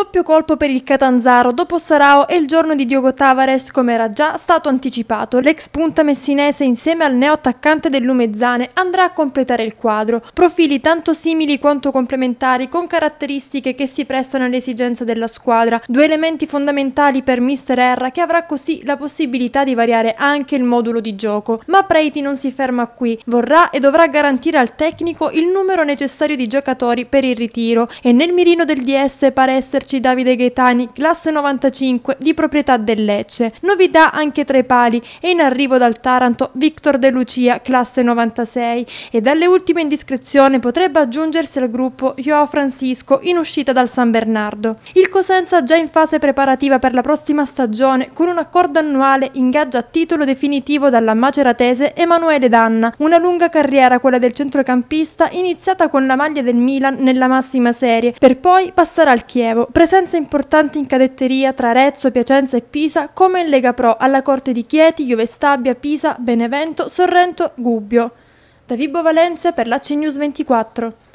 Doppio colpo per il Catanzaro dopo Sarao e il giorno di Diogo Tavares come era già stato anticipato. L'ex punta messinese insieme al neoattaccante del Lumezzane andrà a completare il quadro. Profili tanto simili quanto complementari con caratteristiche che si prestano alle esigenze della squadra. Due elementi fondamentali per Mister R, che avrà così la possibilità di variare anche il modulo di gioco. Ma Preiti non si ferma qui. Vorrà e dovrà garantire al tecnico il numero necessario di giocatori per il ritiro e nel mirino del DS pare esserci esserci Davide Gaetani, classe 95, di proprietà del Lecce. Novità anche tra i pali e in arrivo dal Taranto Victor De Lucia, classe 96. E dalle ultime indiscrezioni potrebbe aggiungersi al gruppo Joao Francisco in uscita dal San Bernardo. Il Cosenza già in fase preparativa per la prossima stagione con un accordo annuale ingaggia a titolo definitivo dalla maceratese Emanuele Danna, una lunga carriera quella del centrocampista iniziata con la maglia del Milan nella massima serie per poi passare al Chievo presenze importanti in cadetteria tra Arezzo, Piacenza e Pisa, come in Lega Pro alla Corte di Chieti, Juve Stabia, Pisa, Benevento, Sorrento, Gubbio. Da Vibo Valencia per l'AC News 24.